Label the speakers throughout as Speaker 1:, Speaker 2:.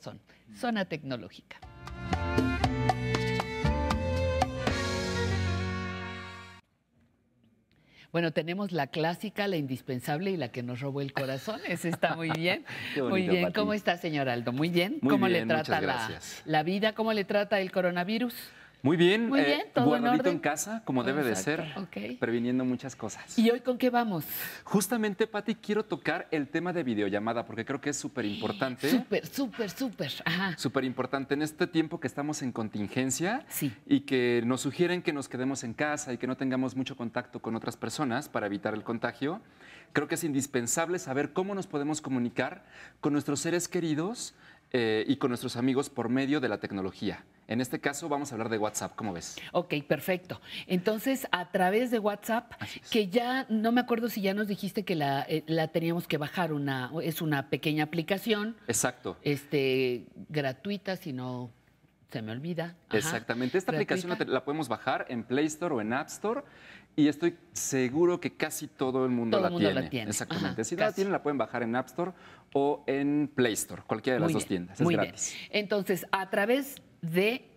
Speaker 1: son. Zona tecnológica. Bueno, tenemos la clásica, la indispensable y la que nos robó el corazón. Esa está muy bien. muy bien. ¿Cómo está, señor Aldo? Muy bien. ¿Cómo le trata la, vida? ¿Cómo le trata el coronavirus?
Speaker 2: Muy bien, eh, en, en casa, como debe de ser, previniendo muchas cosas. ¿Y hoy con qué vamos? Justamente, Patti, quiero tocar el tema de videollamada, porque creo que es súper importante. Súper, súper, súper. Súper importante en este tiempo que estamos en contingencia y que nos sugieren que nos quedemos en casa y que no tengamos mucho contacto con otras personas para evitar el contagio. Creo que es indispensable saber cómo nos podemos comunicar con nuestros seres queridos eh, y con nuestros amigos por medio de la tecnología. En este caso vamos a hablar de WhatsApp, ¿cómo ves?
Speaker 1: Ok, perfecto. Entonces, a través de WhatsApp, que ya no me acuerdo si ya nos dijiste que eh, la, teníamos que bajar, una, es una pequeña aplicación.
Speaker 2: Exacto. Este,
Speaker 1: gratuita, si no se me olvida. Exactamente.
Speaker 2: Esta aplicación la podemos bajar en Play Store o en App Store y estoy seguro que casi todo el mundo, todo la, mundo tiene. la, tiene. Exactamente. si no la tienen, la pueden bajar en App Store o en Play Store, cualquiera de las dos tiendas. Es muy Bien.
Speaker 1: Entonces, a través de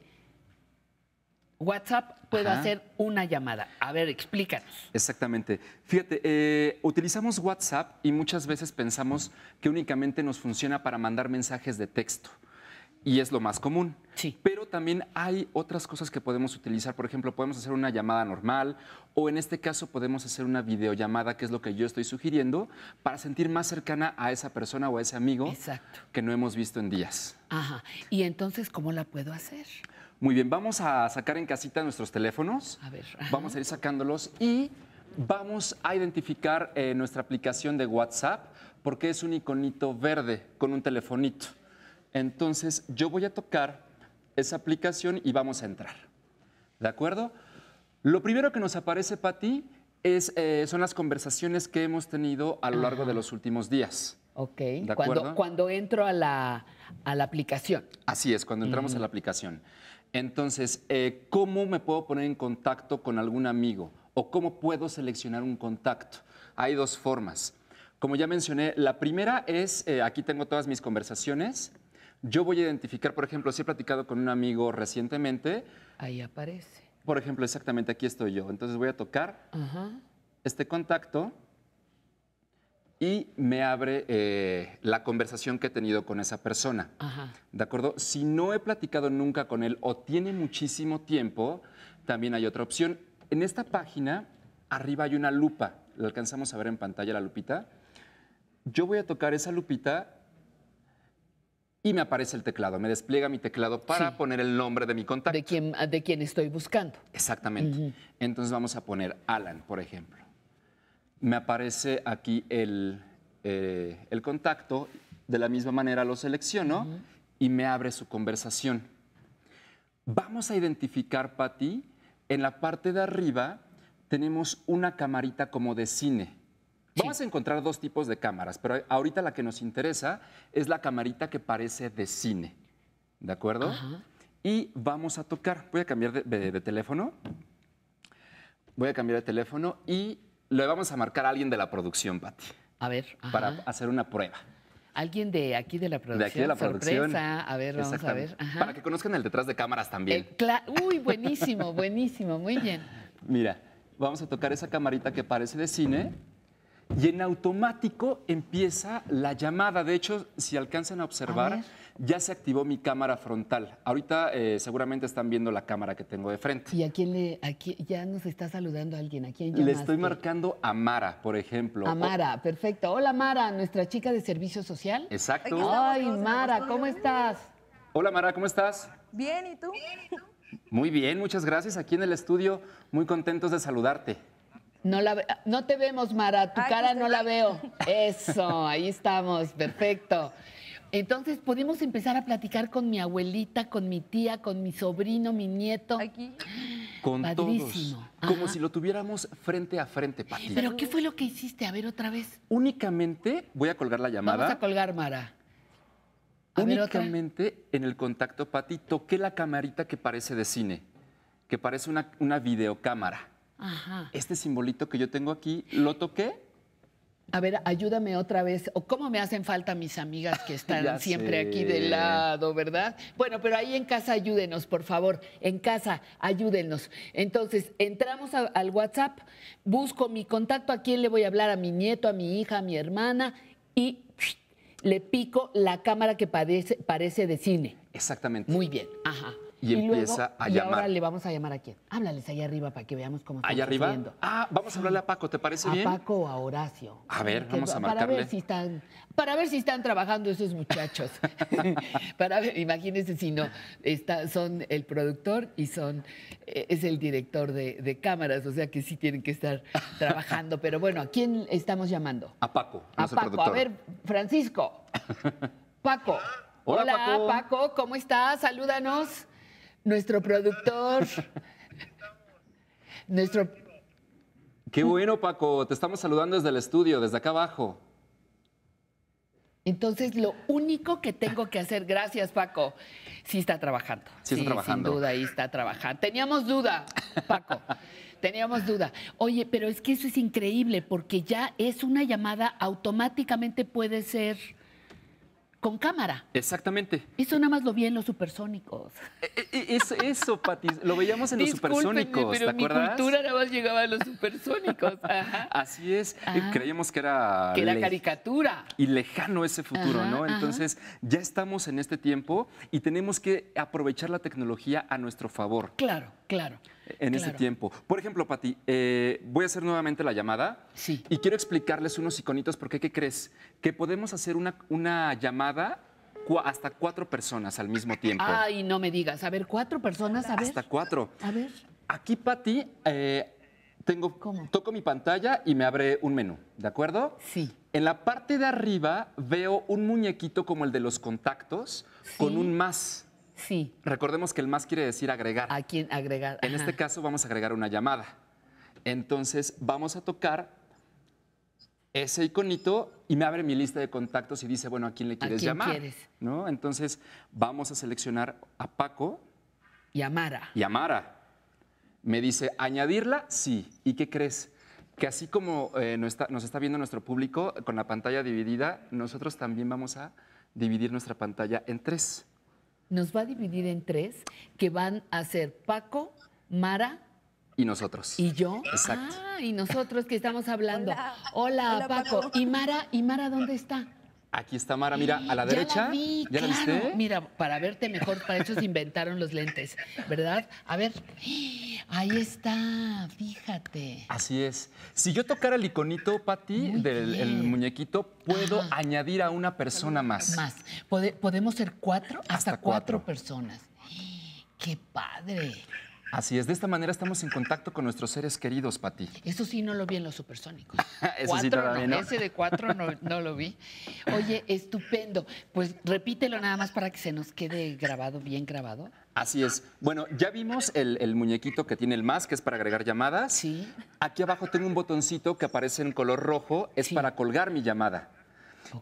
Speaker 1: WhatsApp puedo hacer una llamada. A ver, explícanos.
Speaker 2: Exactamente. Fíjate, eh, utilizamos WhatsApp y muchas veces pensamos que únicamente nos funciona para mandar mensajes de texto y es lo más común. Sí. Pero también hay otras cosas que podemos utilizar. Por ejemplo, podemos hacer una llamada normal o en este caso podemos hacer una videollamada, que es lo que yo estoy sugiriendo, para sentir más cercana a esa persona o a ese amigo que no hemos visto en días.
Speaker 1: Ajá. ¿Y entonces cómo la puedo hacer?
Speaker 2: Muy bien, vamos a sacar en casita nuestros teléfonos. A ver. Vamos a ir sacándolos y vamos a identificar eh, nuestra aplicación de WhatsApp porque es un iconito verde con un telefonito. Entonces yo voy a tocar esa aplicación y vamos a entrar. ¿De acuerdo? Lo primero que nos aparece, ti es, eh, son las conversaciones que hemos tenido a lo largo de los últimos días.
Speaker 1: Ok, ¿De cuando, cuando, entro a la, aplicación.
Speaker 2: Así es, cuando entramos a la aplicación. Entonces, eh, ¿cómo me puedo poner en contacto con algún amigo? ¿O cómo puedo seleccionar un contacto? Hay dos formas. Como ya mencioné, la primera es, eh, aquí tengo todas mis conversaciones, yo voy a identificar, por ejemplo, si he platicado con un amigo recientemente.
Speaker 1: Ahí aparece.
Speaker 2: Por ejemplo, exactamente aquí estoy yo. Entonces voy a tocar este contacto y me abre eh, la conversación que he tenido con esa persona. ¿De acuerdo? Si no he platicado nunca con él o tiene muchísimo tiempo, también hay otra opción. En esta página, arriba hay una lupa. ¿La alcanzamos a ver en pantalla la lupita? Yo voy a tocar esa lupita y me aparece el teclado, me despliega mi teclado para poner el nombre de mi contacto. De quien, ah, estoy buscando. Exactamente. Entonces vamos a poner Alan, por ejemplo. Me aparece aquí el, eh, el contacto, de la misma manera lo selecciono y me abre su conversación. Vamos a identificar, Patti, en la parte de arriba tenemos una camarita como de cine Vamos a encontrar dos tipos de cámaras, pero ahorita la que nos interesa es la camarita que parece de cine. ¿De acuerdo? Y vamos a tocar. Voy a cambiar de, teléfono. Voy a cambiar de teléfono y le vamos a marcar a alguien de la producción, Pati. A ver. Para hacer una prueba.
Speaker 1: Alguien de aquí de la producción. De aquí de la producción. A ver, vamos a ver.
Speaker 2: Para que conozcan el detrás de cámaras también.
Speaker 1: Eh, uy, buenísimo, buenísimo, muy bien.
Speaker 2: Mira, vamos a tocar esa camarita que parece de cine y en automático empieza la llamada. De hecho, si alcanzan a observar, ya se activó mi cámara frontal. Ahorita eh, seguramente están viendo la cámara que tengo de frente. ¿Y a quién le.?
Speaker 1: ya nos está saludando alguien. ¿A quién Le estoy
Speaker 2: marcando a Mara, por ejemplo. A Mara,
Speaker 1: perfecto. Hola, Mara, nuestra chica de servicio social.
Speaker 2: Exacto. Ay,
Speaker 1: Mara, ¿cómo estás?
Speaker 2: Hola, Mara, ¿cómo estás? Bien, ¿y tú? Bien, ¿y tú? Muy bien, muchas gracias. Aquí en el estudio, muy contentos de saludarte.
Speaker 1: No, te vemos, Mara, tu cara pues, no la veo. Eso, ahí estamos, perfecto. Entonces ¿podemos empezar a platicar con mi abuelita, con mi tía, con mi sobrino, mi nieto. Aquí. Con todos. Como si
Speaker 2: lo tuviéramos frente a frente, Pati. ¿Pero
Speaker 1: qué fue lo que hiciste? A ver, otra vez.
Speaker 2: Únicamente, voy a colgar la llamada. Vamos a colgar, Mara.
Speaker 1: Únicamente
Speaker 2: en el contacto, Pati, toqué la camarita que parece de cine, que parece una videocámara. Este simbolito que yo tengo aquí, ¿lo toqué?
Speaker 1: A ver, ayúdame otra vez. cómo me hacen falta mis amigas que están siempre aquí de lado, ¿verdad? Bueno, pero ahí en casa ayúdenos, por favor. En casa, ayúdenos. Entonces, entramos al WhatsApp, busco mi contacto, a quién le voy a hablar, a mi nieto, a mi hija, a mi hermana, y le pico la cámara que parece, parece de
Speaker 2: cine. Exactamente. Muy bien, ajá. Y, empieza a llamar. Y ahora le
Speaker 1: vamos a llamar a quién. Háblales ahí arriba para que veamos cómo están ¿Allá arriba?
Speaker 2: Ah, vamos a hablarle a Paco, ¿te parece bien? A
Speaker 1: Paco o a Horacio.
Speaker 2: A ver, vamos a marcarle. Para ver si
Speaker 1: están, para ver si están trabajando esos muchachos. para ver, imagínense si no, está, son el productor y son, eh, es el director de, cámaras, o sea que sí tienen que estar trabajando. Pero bueno, ¿a quién estamos llamando?
Speaker 2: A Paco. a Paco. A ver,
Speaker 1: Francisco. Paco. Hola, Paco, ¿cómo estás? Salúdanos nuestro productor. nuestro...
Speaker 2: Qué bueno, Paco. Te estamos saludando desde el estudio, desde acá abajo.
Speaker 1: Entonces, lo único que tengo que hacer, gracias Paco, sí está trabajando. Sí, está trabajando. Sin duda, ahí está trabajando. Teníamos duda, Paco. Teníamos duda. Oye, pero es que eso es increíble porque ya es una llamada, automáticamente puede ser con cámara.
Speaker 2: Exactamente.
Speaker 1: Eso nada más lo vi en los supersónicos.
Speaker 2: E, e, e, eso, eso Pati, lo veíamos en los supersónicos, ¿te acuerdas? Mi cultura nada más llegaba a los supersónicos. Así es. Eh, creíamos que era. Que era
Speaker 1: caricatura.
Speaker 2: Y lejano ese futuro, ¿no? Entonces, ya estamos en este tiempo y tenemos que aprovechar la tecnología a nuestro favor.
Speaker 1: Claro. Claro.
Speaker 2: En ese tiempo. Por ejemplo, Pati, eh, voy a hacer nuevamente la llamada. Sí. Y quiero explicarles unos iconitos porque, ¿qué crees? Que podemos hacer una, llamada hasta cuatro personas al mismo tiempo. Ay,
Speaker 1: no me digas. A ver, cuatro personas, a ver. Hasta
Speaker 2: cuatro. A ver. Aquí, Pati, eh, tengo, ¿Cómo? toco mi pantalla y me abre un menú, ¿de acuerdo? Sí. En la parte de arriba veo un muñequito como el de los contactos con un más. Sí. Recordemos que el más quiere decir agregar. ¿A quién agregar? En este caso vamos a agregar una llamada. Entonces vamos a tocar ese iconito y me abre mi lista de contactos y dice, bueno, ¿a quién le quieres ¿A quién llamar? Quieres? ¿No? Entonces vamos a seleccionar a Paco. Y a Mara. Y a Mara. Me dice, ¿añadirla? Sí. ¿Y qué crees? Que así como eh, nos, está, nos está viendo nuestro público con la pantalla dividida, nosotros también vamos a dividir nuestra pantalla en tres
Speaker 1: nos va a dividir en tres, que van a ser Paco, Mara,
Speaker 2: y nosotros. ¿Y yo? Exacto. Ah,
Speaker 1: y nosotros que estamos hablando. Hola, Paco. Paco. ¿Y Mara? ¿Y Mara dónde está?
Speaker 2: Aquí está Mara, mira, a la derecha. Ya la, viste?
Speaker 1: Mira, para verte mejor, para eso se inventaron los lentes, ¿verdad? A ver, ahí está, fíjate.
Speaker 2: Así es. Si yo tocara el iconito, Patti, del muñequito, puedo añadir a una persona más. Más.
Speaker 1: podemos ser cuatro, hasta, cuatro personas. ¡Qué padre!
Speaker 2: Así es, de esta manera estamos en contacto con nuestros seres queridos, Pati.
Speaker 1: Eso sí no lo vi en los supersónicos.
Speaker 2: Eso sí no, Ese de cuatro no,
Speaker 1: lo vi. Oye, estupendo. Pues repítelo nada más para que se nos quede grabado, bien grabado.
Speaker 2: Así es. Bueno, ya vimos el, muñequito que tiene el más, que es para agregar llamadas. Sí. Aquí abajo tengo un botoncito que aparece en color rojo, es para colgar mi llamada.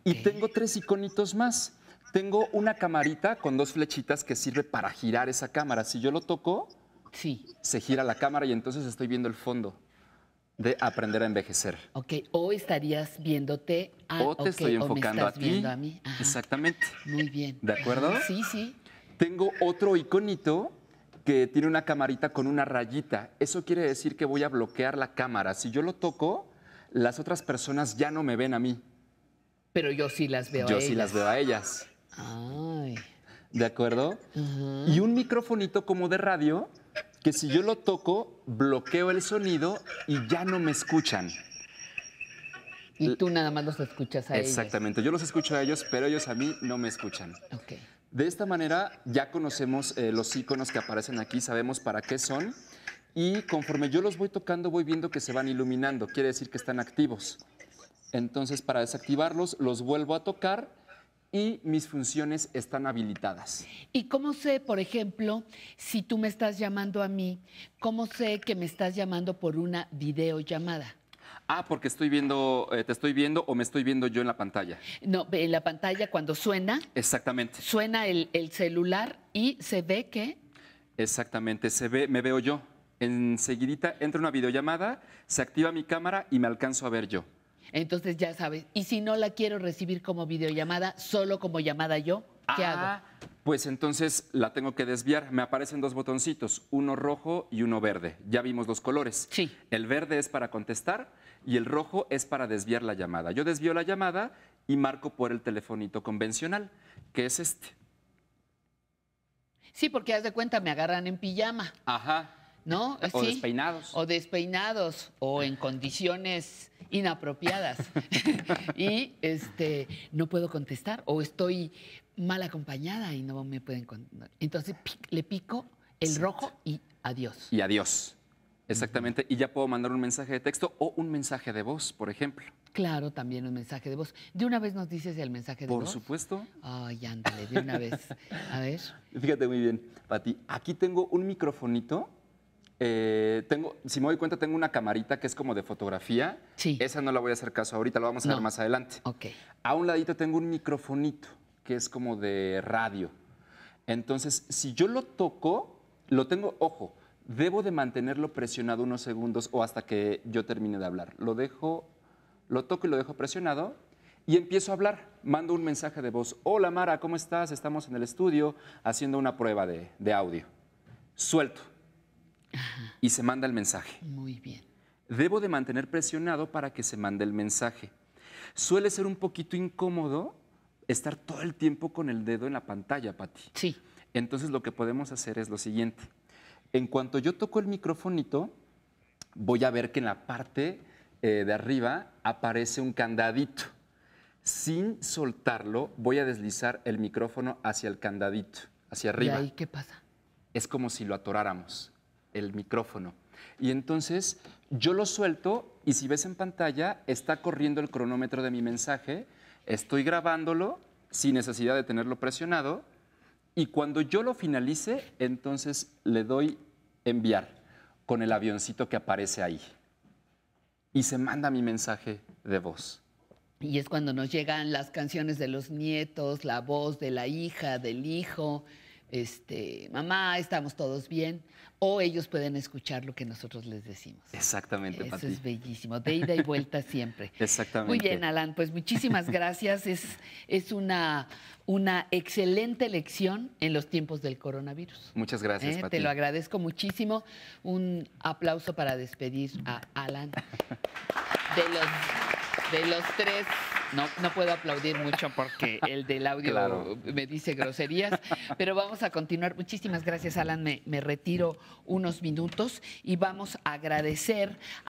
Speaker 2: Y tengo tres iconitos más. Tengo una camarita con dos flechitas que sirve para girar esa cámara. Si yo lo toco, Sí. Se gira la cámara y entonces estoy viendo el fondo de aprender a envejecer.
Speaker 1: Ok, o estarías viéndote a O te estoy enfocando a ti.
Speaker 2: Exactamente. Muy bien. ¿De acuerdo? Sí, sí. Tengo otro iconito que tiene una camarita con una rayita. Eso quiere decir que voy a bloquear la cámara. Si yo lo toco, las otras personas ya no me ven a mí.
Speaker 1: Pero yo sí las veo a ellas. Yo sí las
Speaker 2: veo a ellas. Ay. ¿De acuerdo? Y un microfonito como de radio que si yo lo toco, bloqueo el sonido y ya no me escuchan.
Speaker 1: Y tú nada más los escuchas a Exactamente. ellos.
Speaker 2: Exactamente, yo los escucho a ellos, pero ellos a mí no me escuchan. De esta manera ya conocemos eh, los iconos que aparecen aquí, sabemos para qué son y conforme yo los voy tocando voy viendo que se van iluminando, quiere decir que están activos. Entonces para desactivarlos los vuelvo a tocar y mis funciones están habilitadas.
Speaker 1: ¿Y cómo sé, por ejemplo, si tú me estás llamando a mí, cómo sé que me estás llamando por una videollamada?
Speaker 2: Ah, porque estoy viendo, eh, te estoy viendo o me estoy viendo yo en la pantalla.
Speaker 1: No, en la pantalla cuando suena.
Speaker 2: Exactamente.
Speaker 1: Suena el, celular y se ve que.
Speaker 2: Exactamente, se ve, me veo yo. Enseguidita entra una videollamada, se activa mi cámara y me alcanzo a ver yo.
Speaker 1: Entonces ya sabes. Y si no la quiero recibir como videollamada, solo como llamada yo,
Speaker 2: ¿qué hago? Ah, pues entonces la tengo que desviar. Me aparecen dos botoncitos, uno rojo y uno verde. Ya vimos los colores. Sí. El verde es para contestar y el rojo es para desviar la llamada. Yo desvío la llamada y marco por el telefonito convencional, que es este.
Speaker 1: Sí, porque haz de cuenta, me agarran en pijama.
Speaker 2: Ajá. ¿no? O
Speaker 1: despeinados. O despeinados o en condiciones inapropiadas. y este no puedo contestar o estoy mal acompañada y no me pueden contestar. Entonces le pico el rojo y adiós.
Speaker 2: Y adiós. Exactamente, y ya puedo mandar un mensaje de texto o un mensaje de voz, por ejemplo.
Speaker 1: Claro, también un mensaje de voz. ¿De una vez nos dices el mensaje de voz? Por
Speaker 2: supuesto. Ay, ándale, de una vez. A ver. Fíjate muy bien, Pati. Aquí tengo un microfonito eh, tengo, si me doy cuenta, tengo una camarita que es como de fotografía. Sí. Esa no la voy a hacer caso ahorita, la vamos a ver más adelante. Ok. A un ladito tengo un microfonito que es como de radio. Entonces, si yo lo toco, lo tengo, ojo, debo de mantenerlo presionado unos segundos o hasta que yo termine de hablar. Lo dejo, lo toco y lo dejo presionado y empiezo a hablar. Mando un mensaje de voz. Hola Mara, ¿cómo estás? Estamos en el estudio haciendo una prueba de audio. Suelto y se manda el mensaje. Muy bien. Debo de mantener presionado para que se mande el mensaje. Suele ser un poquito incómodo estar todo el tiempo con el dedo en la pantalla, Pati. Sí. Entonces lo que podemos hacer es lo siguiente. En cuanto yo toco el microfonito, voy a ver que en la parte eh, de arriba aparece un candadito. Sin soltarlo, voy a deslizar el micrófono hacia el candadito, hacia arriba. ¿Y ahí qué pasa? Es como si lo atoráramos el micrófono. Y entonces yo lo suelto y si ves en pantalla está corriendo el cronómetro de mi mensaje, estoy grabándolo sin necesidad de tenerlo presionado y cuando yo lo finalice, entonces le doy enviar con el avioncito que aparece ahí y se manda mi mensaje de voz.
Speaker 1: Y es cuando nos llegan las canciones de los nietos, la voz de la hija, del hijo este, mamá, estamos todos bien, o ellos pueden escuchar lo que nosotros les decimos. Exactamente, Eso es bellísimo, de ida y vuelta siempre. Exactamente. Muy bien, Alan, pues muchísimas gracias. Es, es una, una excelente lección en los tiempos del coronavirus.
Speaker 2: Muchas gracias, ¿Eh? Pati. Te lo
Speaker 1: agradezco muchísimo. Un aplauso para despedir a Alan de de los tres no, puedo aplaudir mucho porque el del audio me dice groserías, pero vamos a continuar. Muchísimas gracias, Alan. me retiro unos minutos y vamos a agradecer